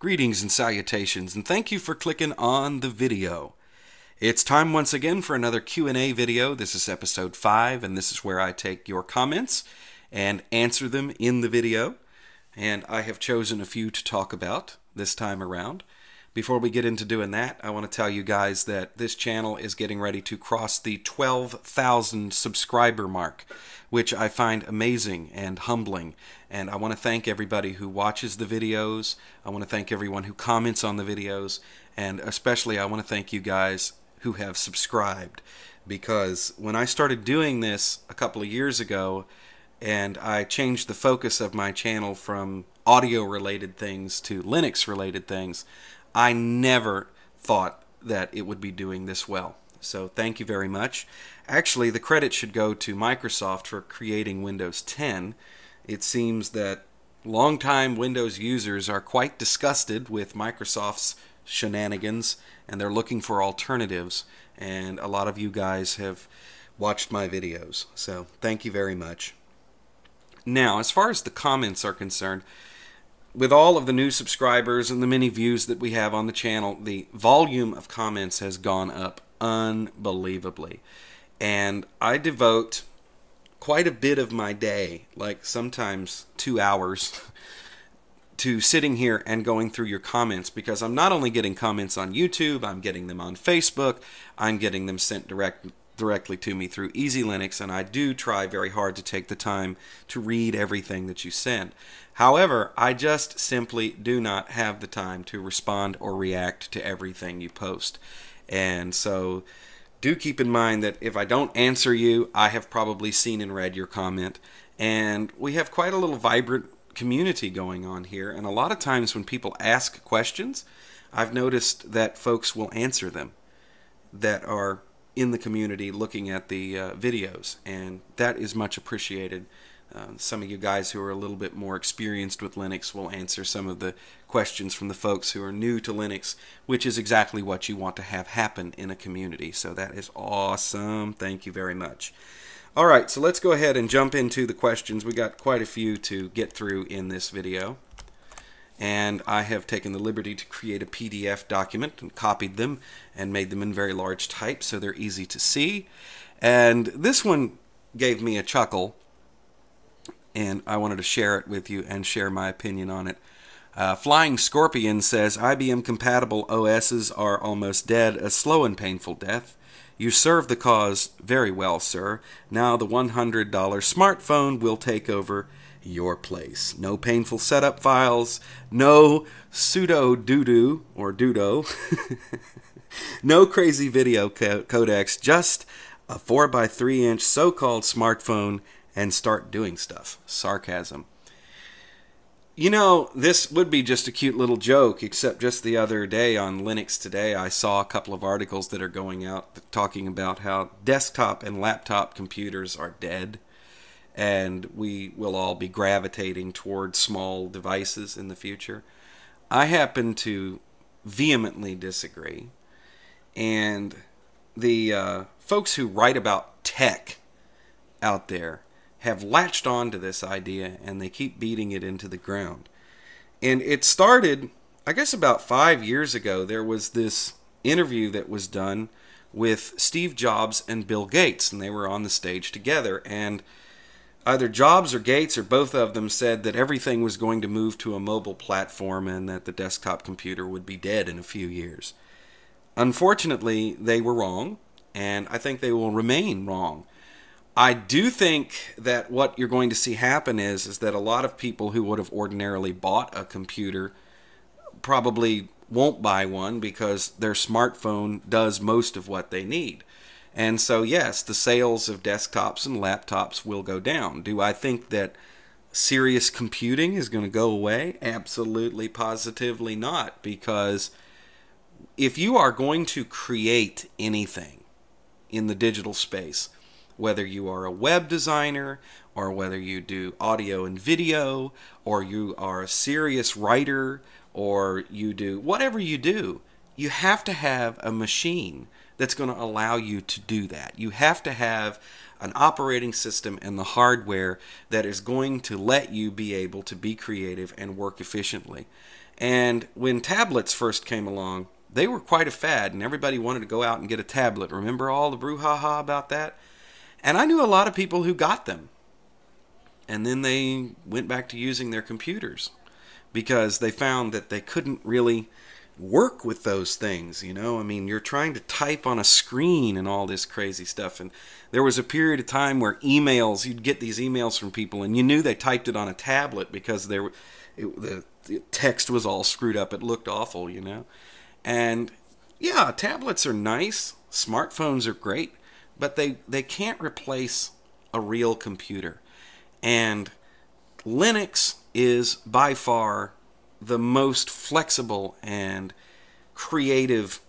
Greetings and salutations, and thank you for clicking on the video. It's time once again for another Q&A video. This is episode 5, and this is where I take your comments and answer them in the video. And I have chosen a few to talk about this time around. Before we get into doing that, I want to tell you guys that this channel is getting ready to cross the 12,000 subscriber mark, which I find amazing and humbling. And I want to thank everybody who watches the videos. I want to thank everyone who comments on the videos. And especially, I want to thank you guys who have subscribed. Because when I started doing this a couple of years ago, and I changed the focus of my channel from audio related things to Linux related things, I never thought that it would be doing this well. So thank you very much. Actually, the credit should go to Microsoft for creating Windows 10. It seems that longtime Windows users are quite disgusted with Microsoft's shenanigans and they're looking for alternatives. And a lot of you guys have watched my videos. So thank you very much. Now, as far as the comments are concerned, with all of the new subscribers and the many views that we have on the channel, the volume of comments has gone up unbelievably. And I devote quite a bit of my day, like sometimes two hours, to sitting here and going through your comments because I'm not only getting comments on YouTube, I'm getting them on Facebook, I'm getting them sent direct directly to me through Easy Linux, and I do try very hard to take the time to read everything that you send. However, I just simply do not have the time to respond or react to everything you post. And so do keep in mind that if I don't answer you, I have probably seen and read your comment. And we have quite a little vibrant community going on here. And a lot of times when people ask questions, I've noticed that folks will answer them that are in the community looking at the uh, videos. And that is much appreciated. Um, some of you guys who are a little bit more experienced with Linux will answer some of the questions from the folks who are new to Linux, which is exactly what you want to have happen in a community. So that is awesome. Thank you very much. All right, so let's go ahead and jump into the questions. We got quite a few to get through in this video. And I have taken the liberty to create a PDF document and copied them and made them in very large type so they're easy to see. And this one gave me a chuckle and I wanted to share it with you and share my opinion on it. Uh, Flying Scorpion says IBM compatible OSs are almost dead, a slow and painful death. You serve the cause very well, sir. Now the $100 smartphone will take over your place. No painful setup files, no pseudo doodoo or doodoo, no crazy video co- codecs, just a 4x3 inch so called smartphone and start doing stuff. Sarcasm. You know, this would be just a cute little joke, except just the other day on Linux Today, I saw a couple of articles that are going out talking about how desktop and laptop computers are dead, and we will all be gravitating towards small devices in the future. I happen to vehemently disagree, and the uh, folks who write about tech out there have latched on to this idea and they keep beating it into the ground. And it started, I guess, about five years ago. There was this interview that was done with Steve Jobs and Bill Gates, and they were on the stage together. And either Jobs or Gates or both of them said that everything was going to move to a mobile platform and that the desktop computer would be dead in a few years. Unfortunately, they were wrong, and I think they will remain wrong I do think that what you're going to see happen is is that a lot of people who would have ordinarily bought a computer probably won't buy one because their smartphone does most of what they need. And so yes, the sales of desktops and laptops will go down. Do I think that serious computing is going to go away? Absolutely positively not because if you are going to create anything in the digital space, whether you are a web designer or whether you do audio and video or you are a serious writer or you do whatever you do, you have to have a machine that's going to allow you to do that. You have to have an operating system and the hardware that is going to let you be able to be creative and work efficiently. And when tablets first came along, they were quite a fad, and everybody wanted to go out and get a tablet. Remember all the brouhaha about that? And I knew a lot of people who got them. And then they went back to using their computers because they found that they couldn't really work with those things you know i mean you're trying to type on a screen and all this crazy stuff and there was a period of time where emails you'd get these emails from people and you knew they typed it on a tablet because there it, the, the text was all screwed up it looked awful you know and yeah tablets are nice smartphones are great but they they can't replace a real computer. And Linux is by far the most flexible and creative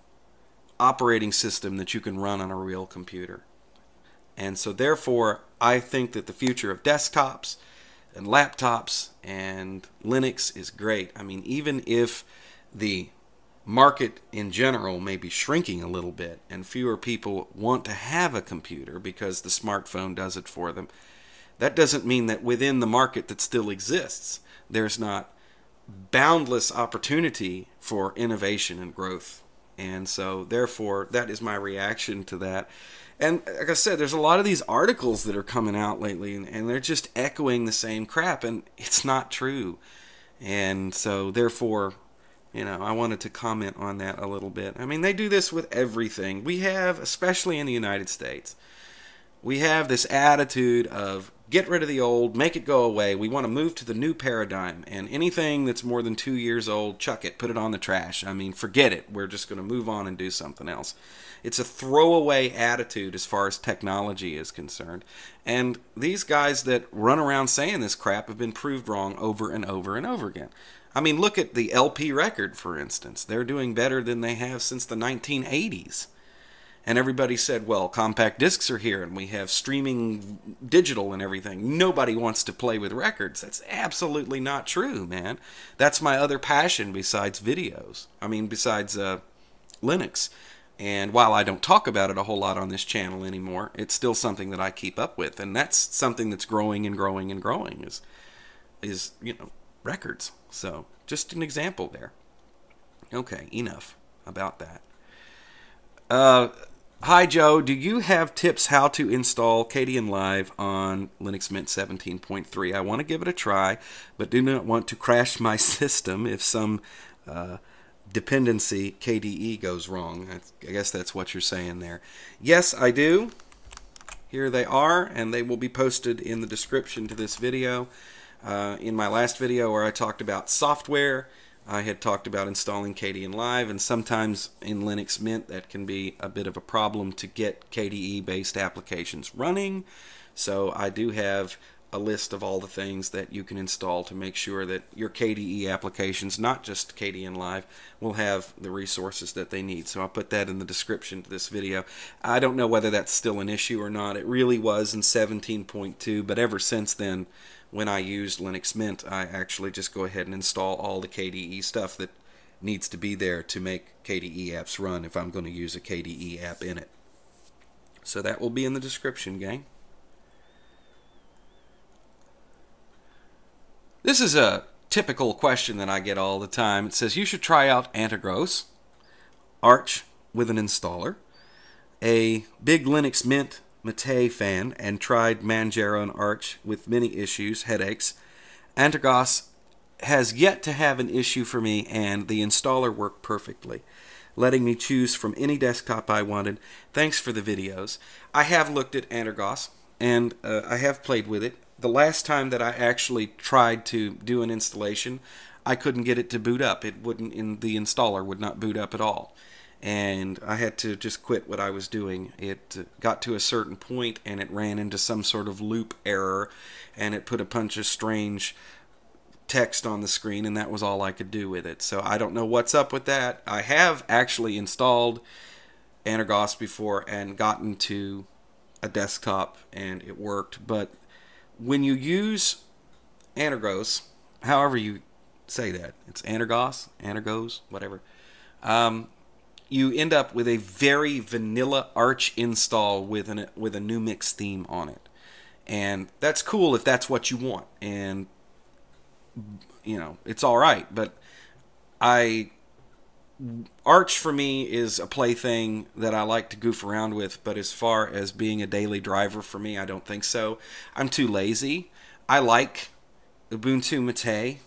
operating system that you can run on a real computer. And so therefore, I think that the future of desktops and laptops and Linux is great. I mean, even if the market in general may be shrinking a little bit and fewer people want to have a computer because the smartphone does it for them that doesn't mean that within the market that still exists there's not boundless opportunity for innovation and growth and so therefore that is my reaction to that and like i said there's a lot of these articles that are coming out lately and, and they're just echoing the same crap and it's not true and so therefore you know, I wanted to comment on that a little bit. I mean, they do this with everything. We have, especially in the United States, we have this attitude of get rid of the old, make it go away. We want to move to the new paradigm. And anything that's more than two years old, chuck it, put it on the trash. I mean, forget it. We're just going to move on and do something else. It's a throwaway attitude as far as technology is concerned. And these guys that run around saying this crap have been proved wrong over and over and over again. I mean, look at the LP record, for instance. They're doing better than they have since the 1980s. And everybody said, well, compact discs are here and we have streaming digital and everything. Nobody wants to play with records. That's absolutely not true, man. That's my other passion besides videos. I mean, besides uh, Linux. And while I don't talk about it a whole lot on this channel anymore, it's still something that I keep up with. And that's something that's growing and growing and growing is, is you know, records. So, just an example there. Okay, enough about that. Uh, hi, Joe. Do you have tips how to install Kdenlive Live on Linux Mint 17.3? I want to give it a try, but do not want to crash my system if some uh, dependency KDE goes wrong. I guess that's what you're saying there. Yes, I do. Here they are, and they will be posted in the description to this video. Uh, in my last video where I talked about software, I had talked about installing KDE Live, and sometimes in Linux Mint that can be a bit of a problem to get KDE-based applications running. So I do have a list of all the things that you can install to make sure that your KDE applications, not just KDE Live, will have the resources that they need. So I'll put that in the description to this video. I don't know whether that's still an issue or not. It really was in 17.2, but ever since then, when I use Linux Mint, I actually just go ahead and install all the KDE stuff that needs to be there to make KDE apps run if I'm going to use a KDE app in it. So that will be in the description, gang. This is a typical question that I get all the time. It says you should try out Antergos Arch with an installer, a big Linux Mint Matei fan and tried Manjaro and Arch with many issues, headaches. Antergos has yet to have an issue for me, and the installer worked perfectly, letting me choose from any desktop I wanted. Thanks for the videos. I have looked at Antergos and uh, I have played with it. The last time that I actually tried to do an installation, I couldn't get it to boot up. It wouldn't, in, the installer would not boot up at all and I had to just quit what I was doing. It got to a certain point and it ran into some sort of loop error and it put a bunch of strange text on the screen and that was all I could do with it. So I don't know what's up with that. I have actually installed Anergos before and gotten to a desktop and it worked, but when you use Anergos, however you say that, it's Anergos, Anergos, whatever. Um, you end up with a very vanilla arch install with an with a new mix theme on it and that's cool if that's what you want and you know it's all right but i arch for me is a plaything that i like to goof around with but as far as being a daily driver for me i don't think so i'm too lazy i like ubuntu mate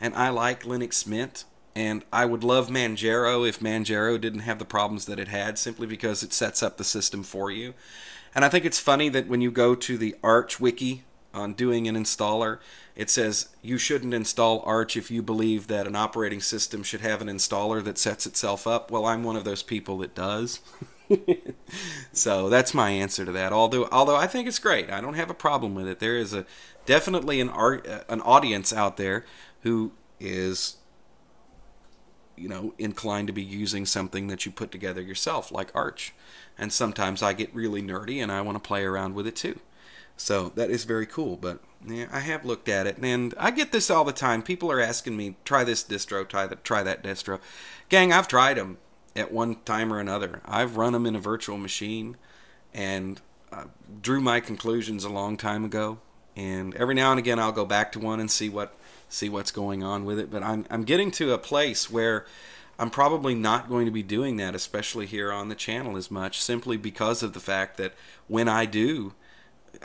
and i like linux mint and I would love Manjaro if Manjaro didn't have the problems that it had, simply because it sets up the system for you. And I think it's funny that when you go to the Arch wiki on doing an installer, it says you shouldn't install Arch if you believe that an operating system should have an installer that sets itself up. Well, I'm one of those people that does. so that's my answer to that. Although, although I think it's great. I don't have a problem with it. There is a definitely an art, uh, an audience out there who is you know, inclined to be using something that you put together yourself, like Arch. And sometimes I get really nerdy and I want to play around with it too. So that is very cool. But yeah, I have looked at it, and I get this all the time. People are asking me, try this distro, try that, try that distro. Gang, I've tried them at one time or another. I've run them in a virtual machine, and I drew my conclusions a long time ago. And every now and again, I'll go back to one and see what see what's going on with it. But I'm, I'm getting to a place where I'm probably not going to be doing that, especially here on the channel as much, simply because of the fact that when I do,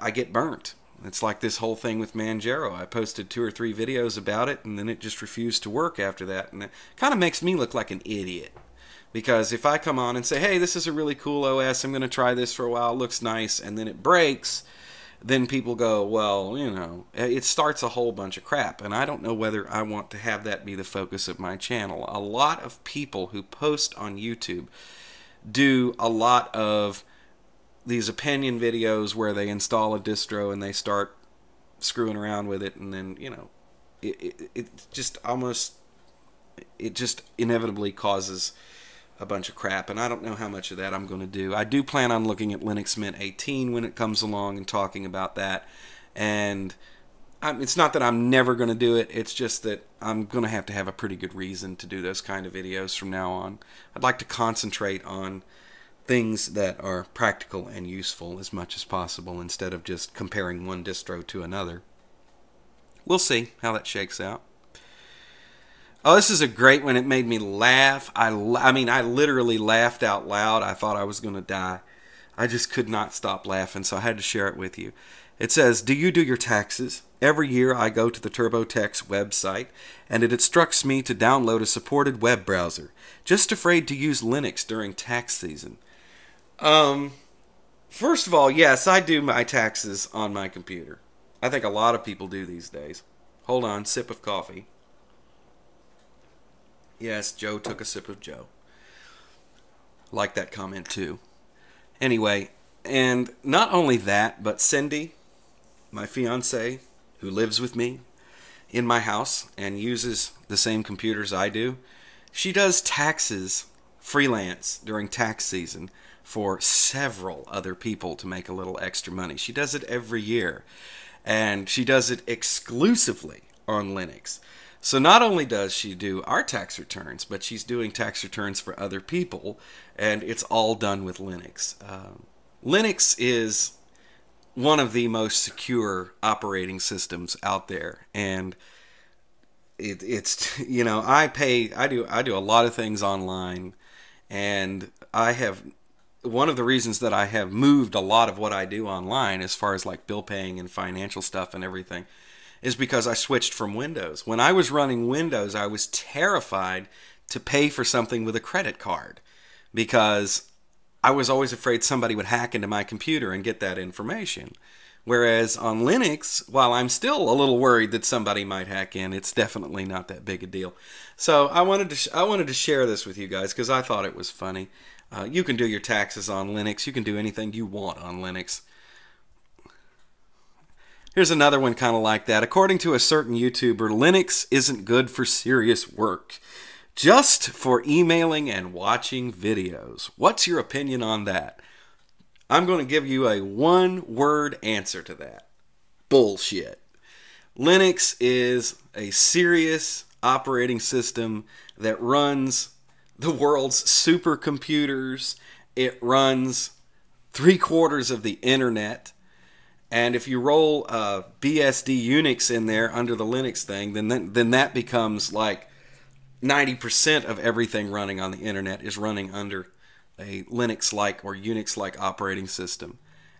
I get burnt. It's like this whole thing with Manjaro. I posted two or three videos about it, and then it just refused to work after that. And it kind of makes me look like an idiot. Because if I come on and say, hey, this is a really cool OS, I'm going to try this for a while, it looks nice, and then it breaks, then people go, well, you know, eh, it starts a whole bunch of crap. And I don't know whether I want to have that be the focus of my channel. A lot of people who post on YouTube do a lot of these opinion videos where they install a distro and they start screwing around with it. And then, you know, it, it, it just almost, it just inevitably causes a bunch of crap, and I don't know how much of that I'm going to do. I do plan on looking at Linux Mint 18 when it comes along and talking about that. And I'm, it's not that I'm never going to do it, it's just that I'm going to have to have a pretty good reason to do those kind of videos from now on. I'd like to concentrate on things that are practical and useful as much as possible instead of just comparing one distro to another. We'll see how that shakes out. Oh, this is a great one. It made me laugh. I, I mean, I literally laughed out loud. I thought I was going to die. I just could not stop laughing, so I had to share it with you. It says, Do you do your taxes? Every year I go to the TurboTax website, and it instructs me to download a supported web browser. Just afraid to use Linux during tax season. Um, first of all, yes, I do my taxes on my computer. I think a lot of people do these days. Hold on, sip of coffee. Yes, Joe took a sip of Joe. Like that comment too. Anyway, and not only that, but Cindy, my fiance, who lives with me in my house and uses the same computers I do, she does taxes freelance during tax season for several other people to make a little extra money. She does it every year, and she does it exclusively on Linux. So not only does she do our tax returns, but she's doing tax returns for other people, and it's all done with Linux. Um, Linux is one of the most secure operating systems out there, and it, it's you know I pay I do I do a lot of things online, and I have one of the reasons that I have moved a lot of what I do online as far as like bill paying and financial stuff and everything is because I switched from Windows. When I was running Windows, I was terrified to pay for something with a credit card because I was always afraid somebody would hack into my computer and get that information. Whereas on Linux, while I'm still a little worried that somebody might hack in, it's definitely not that big a deal. So I wanted to I wanted to share this with you guys because I thought it was funny. Uh, you can do your taxes on Linux. You can do anything you want on Linux. Here's another one kind of like that. According to a certain YouTuber, Linux isn't good for serious work, just for emailing and watching videos. What's your opinion on that? I'm going to give you a one word answer to that bullshit. Linux is a serious operating system that runs the world's supercomputers. It runs three quarters of the internet. And if you roll uh, BSD Unix in there under the Linux thing, then then then that becomes like 90% of everything running on the internet is running under a Linux-like or Unix-like operating system.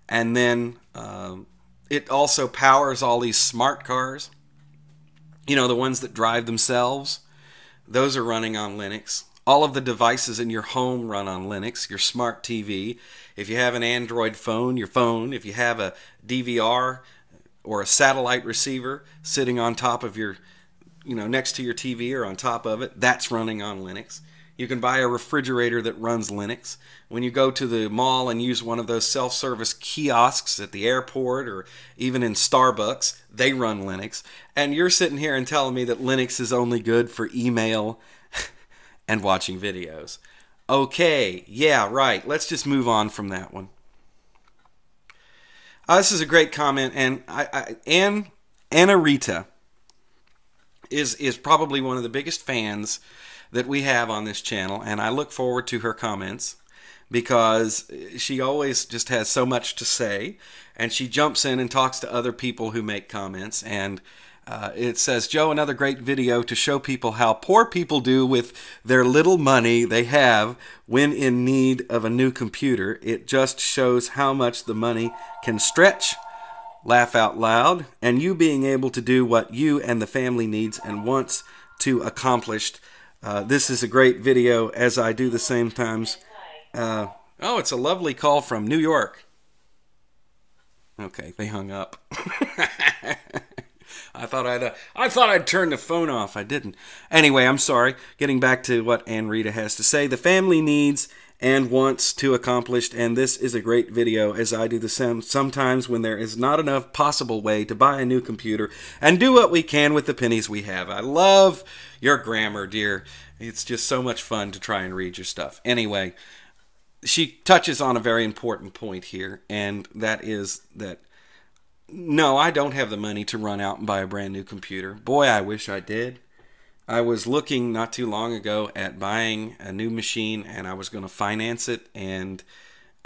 And then um, it also powers all these smart cars. You know, the ones that drive themselves. Those are running on Linux. All of the devices in your home run on Linux, your smart TV. If you have an Android phone, your phone. If you have a DVR or a satellite receiver sitting on top of your, you know, next to your TV or on top of it, that's running on Linux. You can buy a refrigerator that runs Linux. When you go to the mall and use one of those self service kiosks at the airport or even in Starbucks, they run Linux. And you're sitting here and telling me that Linux is only good for email and watching videos. Okay, yeah, right. Let's just move on from that one. Uh, this is a great comment, and I, I, Ann, Anna Rita is is probably one of the biggest fans that we have on this channel, and I look forward to her comments because she always just has so much to say, and she jumps in and talks to other people who make comments, and uh, it says, Joe, another great video to show people how poor people do with their little money they have when in need of a new computer. It just shows how much the money can stretch, laugh out loud, and you being able to do what you and the family needs and wants to accomplish. Uh, this is a great video, as I do the same times. Uh, oh, it's a lovely call from New York. Okay, they hung up. I thought I'd uh, I thought I'd turn the phone off. I didn't. Anyway, I'm sorry. Getting back to what Ann Rita has to say, the family needs and wants to accomplish, and this is a great video as I do the same sometimes when there is not enough possible way to buy a new computer and do what we can with the pennies we have. I love your grammar, dear. It's just so much fun to try and read your stuff. Anyway, she touches on a very important point here, and that is that no, I don't have the money to run out and buy a brand new computer. Boy, I wish I did. I was looking not too long ago at buying a new machine and I was going to finance it, and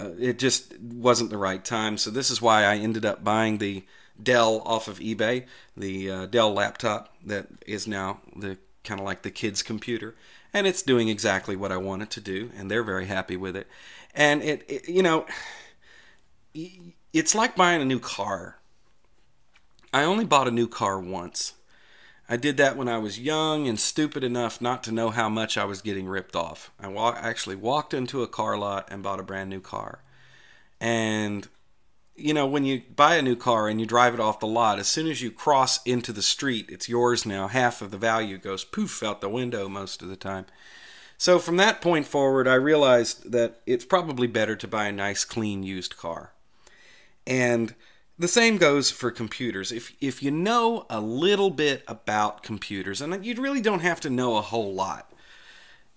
uh, it just wasn't the right time. So, this is why I ended up buying the Dell off of eBay, the uh, Dell laptop that is now the kind of like the kids' computer. And it's doing exactly what I wanted to do, and they're very happy with it. And it, it you know, it's like buying a new car I only bought a new car once. I did that when I was young and stupid enough not to know how much I was getting ripped off. I wa- actually walked into a car lot and bought a brand new car. And, you know, when you buy a new car and you drive it off the lot, as soon as you cross into the street, it's yours now. Half of the value goes poof out the window most of the time. So from that point forward, I realized that it's probably better to buy a nice, clean, used car. And the same goes for computers. If, if you know a little bit about computers, and you really don't have to know a whole lot,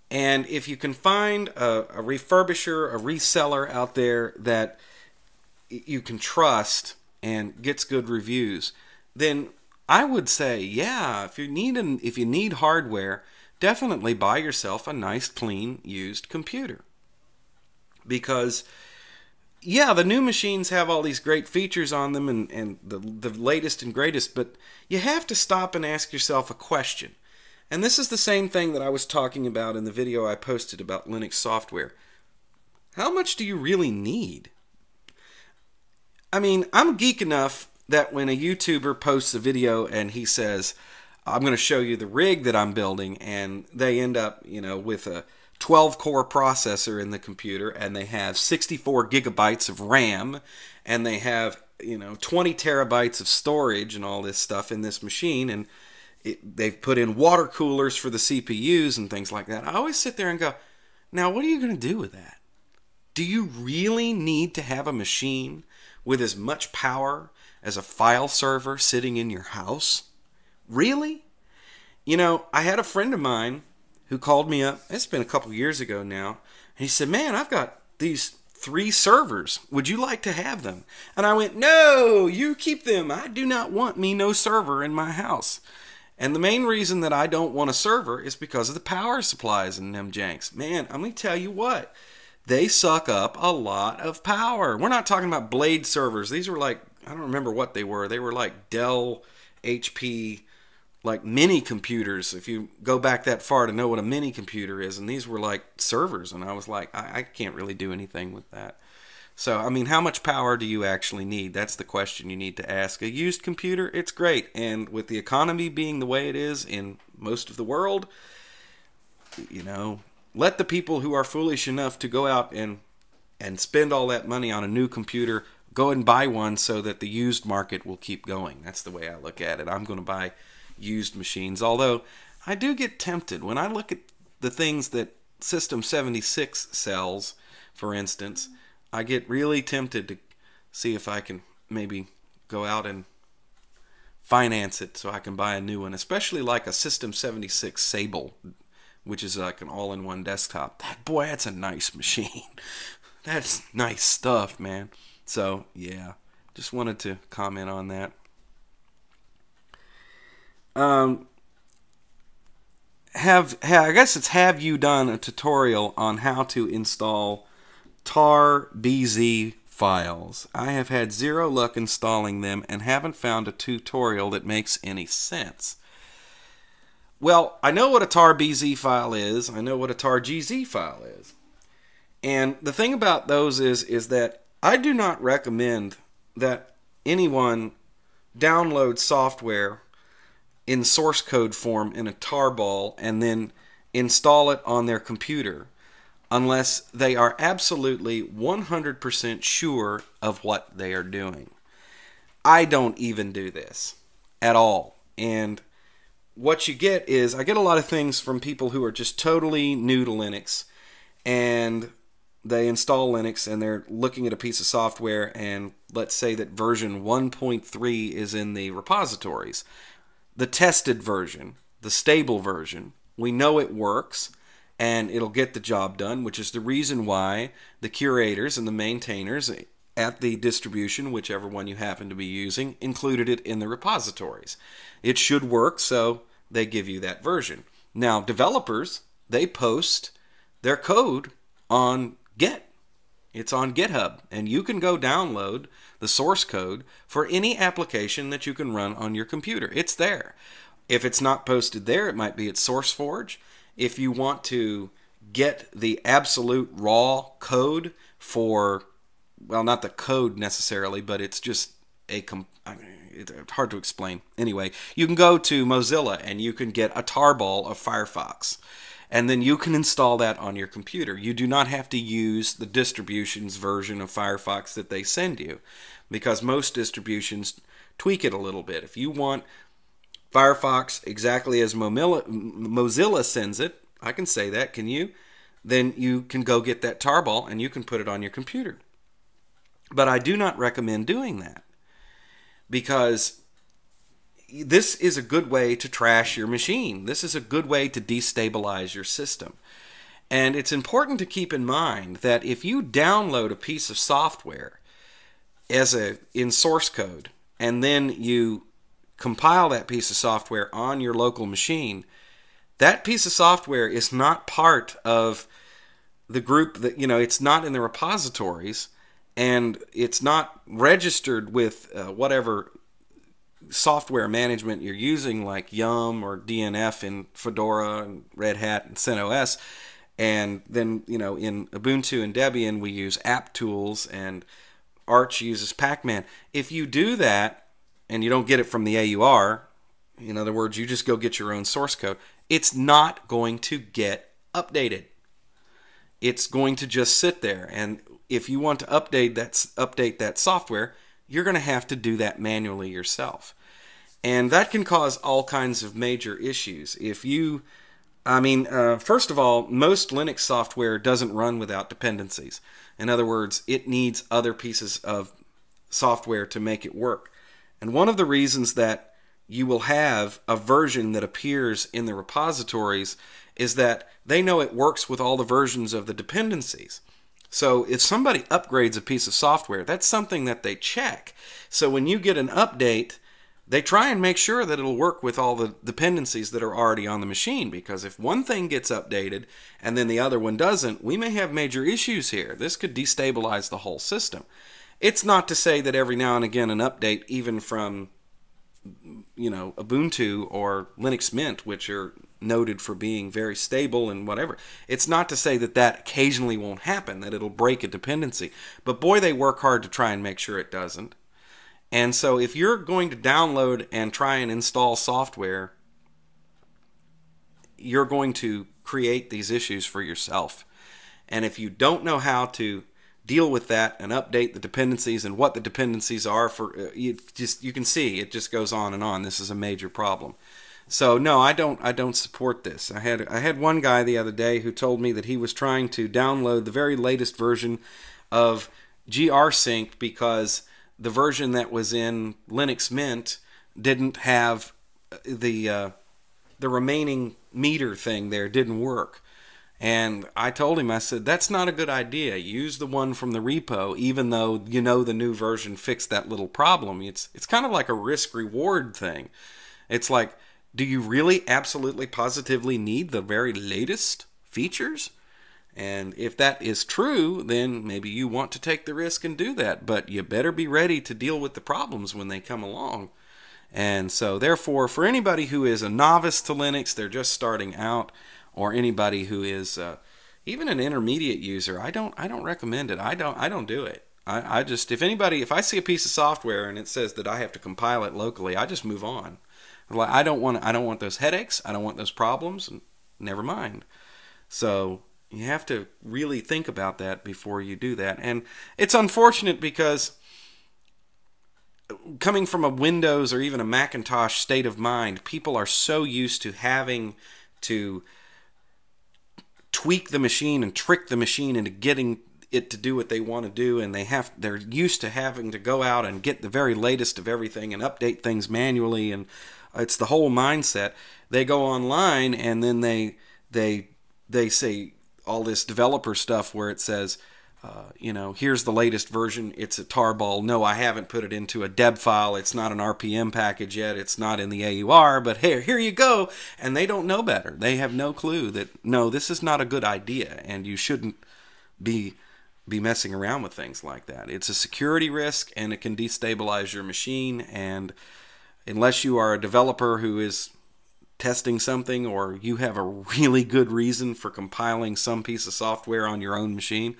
and if you can find a, a refurbisher, a reseller out there that you can trust and gets good reviews, then I would say, yeah, if you need an, if you need hardware, definitely buy yourself a nice clean used computer. Because yeah, the new machines have all these great features on them and, and the, the latest and greatest, but you have to stop and ask yourself a question. And this is the same thing that I was talking about in the video I posted about Linux software. How much do you really need? I mean, I'm geek enough that when a YouTuber posts a video and he says, I'm going to show you the rig that I'm building, and they end up, you know, with a 12 core processor in the computer and they have 64 gigabytes of RAM and they have, you know, 20 terabytes of storage and all this stuff in this machine. And it, they've put in water coolers for the CPUs and things like that. I always sit there and go, now what are you going to do with that? Do you really need to have a machine with as much power as a file server sitting in your house? Really? You know, I had a friend of mine who called me up. It's been a couple years ago now. And he said, Man, I've got these three servers. Would you like to have them? And I went, No, you keep them. I do not want me no server in my house. And the main reason that I don't want a server is because of the power supplies in them janks. Man, I'm going to tell you what, they suck up a lot of power. We're not talking about blade servers. These were like, I don't remember what they were. They were like Dell, HP, like mini computers. If you go back that far to know what a mini computer is, and these were like servers, and I was like, I, I can't really do anything with that. So, I mean, how much power do you actually need? That's the question you need to ask. A used computer, it's great. And with the economy being the way it is in most of the world, you know, let the people who are foolish enough to go out and and spend all that money on a new computer, go and buy one so that the used market will keep going. That's the way I look at it. I'm going to buy used machines. Although I do get tempted when I look at the things that System 76 sells, for instance, I get really tempted to see if I can maybe go out and finance it so I can buy a new one, especially like a System 76 Sable, which is like an all in one desktop. That boy, that's a nice machine. that's nice stuff, man. So, yeah, just wanted to comment on that um, have, have I guess it's have you done a tutorial on how to install tar bz files. I have had zero luck installing them and haven't found a tutorial that makes any sense. Well, I know what a tarbz file is. I know what a targz file is. And the thing about those is is that I do not recommend that anyone download software in source code form in a tarball and then install it on their computer unless they are absolutely 100% sure of what they are doing. I don't even do this at all. And what you get is I get a lot of things from people who are just totally new to Linux and they install Linux and they're looking at a piece of software and let's say that version 1.3 is in the repositories the tested version, the stable version. We know it works and it'll get the job done, which is the reason why the curators and the maintainers at the distribution, whichever one you happen to be using, included it in the repositories. It should work, so they give you that version. Now, developers, they post their code on Git. It's on GitHub, and you can go download the source code for any application that you can run on your computer. It's there. If it's not posted there, it might be at SourceForge. If you want to get the absolute raw code for, well, not the code necessarily, but it's just a I mean, it's hard to explain. Anyway, you can go to Mozilla and you can get a tarball of Firefox and then you can install that on your computer. You do not have to use the distributions version of Firefox that they send you because most distributions tweak it a little bit. If you want Firefox exactly as Mozilla sends it, I can say that, can you? Then you can go get that tarball and you can put it on your computer. But I do not recommend doing that because this is a good way to trash your machine. This is a good way to destabilize your system. And it's important to keep in mind that if you download a piece of software as a in source code and then you compile that piece of software on your local machine, that piece of software is not part of the group that you know it's not in the repositories and it's not registered with uh, whatever software management you're using, like Yum or DNF in Fedora and Red Hat and CentOS. And then, you know, in Ubuntu and Debian, we use app tools and Arch uses Pacman. If you do that and you don't get it from the AUR, in other words, you just go get your own source code, it's not going to get updated. It's going to just sit there. And if you want to update that, update that software, you're going to have to do that manually yourself. And that can cause all kinds of major issues. If you, I mean, uh, first of all, most Linux software doesn't run without dependencies. In other words, it needs other pieces of software to make it work. And one of the reasons that you will have a version that appears in the repositories is that they know it works with all the versions of the dependencies. So if somebody upgrades a piece of software, that's something that they check. So when you get an update, they try and make sure that it'll work with all the dependencies that are already on the machine because if one thing gets updated and then the other one doesn't, we may have major issues here. This could destabilize the whole system. It's not to say that every now and again an update, even from you know Ubuntu or Linux Mint, which are noted for being very stable and whatever. It's not to say that that occasionally won't happen, that it'll break a dependency, but boy, they work hard to try and make sure it doesn't. And so if you're going to download and try and install software, you're going to create these issues for yourself. And if you don't know how to deal with that and update the dependencies and what the dependencies are for uh, you just you can see it just goes on and on this is a major problem so no, I don't. I don't support this. I had I had one guy the other day who told me that he was trying to download the very latest version of GR Sync because the version that was in Linux Mint didn't have uh, the uh, the remaining meter thing there didn't work. And I told him, I said, that's not a good idea. Use the one from the repo, even though you know the new version fixed that little problem. It's it's kind of like a risk reward thing. It's like do you really absolutely positively need the very latest features? And if that is true, then maybe you want to take the risk and do that, but you better be ready to deal with the problems when they come along. And so, therefore, for anybody who is a novice to Linux, they're just starting out, or anybody who is uh, even an intermediate user, I don't, I don't recommend it. I don't, I don't do it. I, I just, if anybody, if I see a piece of software and it says that I have to compile it locally, I just move on. Like I don't want I don't want those headaches. I don't want those problems. Never mind. So you have to really think about that before you do that. And it's unfortunate because coming from a Windows or even a Macintosh state of mind, people are so used to having to tweak the machine and trick the machine into getting it to do what they want to do and they have they're used to having to go out and get the very latest of everything and update things manually and it's the whole mindset they go online and then they they they say all this developer stuff where it says uh, you know here's the latest version it's a tarball no i haven't put it into a deb file it's not an rpm package yet it's not in the aur but here here you go and they don't know better they have no clue that no this is not a good idea and you shouldn't be be messing around with things like that. It's a security risk and it can destabilize your machine. And unless you are a developer who is testing something or you have a really good reason for compiling some piece of software on your own machine,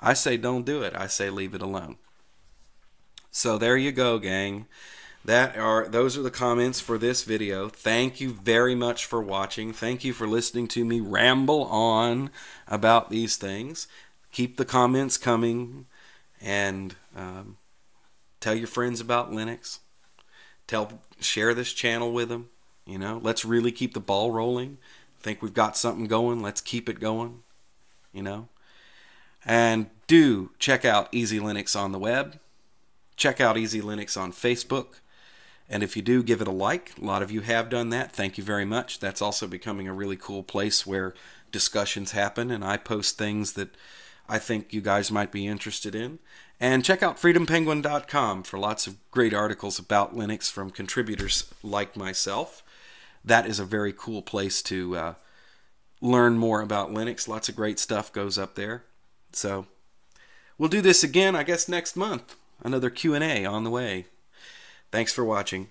I say don't do it. I say leave it alone. So there you go, gang. That are those are the comments for this video. Thank you very much for watching. Thank you for listening to me ramble on about these things keep the comments coming and um, tell your friends about Linux. Tell share this channel with them. You know, let's really keep the ball rolling. I think we've got something going. Let's keep it going. You know, and do check out Easy Linux on the web. Check out Easy Linux on Facebook. And if you do, give it a like. A lot of you have done that. Thank you very much. That's also becoming a really cool place where discussions happen, and I post things that I think you guys might be interested in. And check out freedompenguin.com for lots of great articles about Linux from contributors like myself. That is a very cool place to uh, learn more about Linux. Lots of great stuff goes up there. So we'll do this again, I guess, next month. Another Q&A on the way. Thanks for watching.